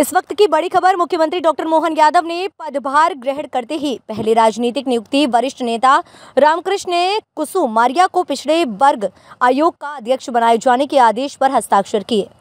इस वक्त की बड़ी खबर मुख्यमंत्री डॉक्टर मोहन यादव ने पदभार ग्रहण करते ही पहले राजनीतिक नियुक्ति वरिष्ठ नेता रामकृष्ण कुसुम मारिया को पिछड़े वर्ग आयोग का अध्यक्ष बनाए जाने के आदेश पर हस्ताक्षर किए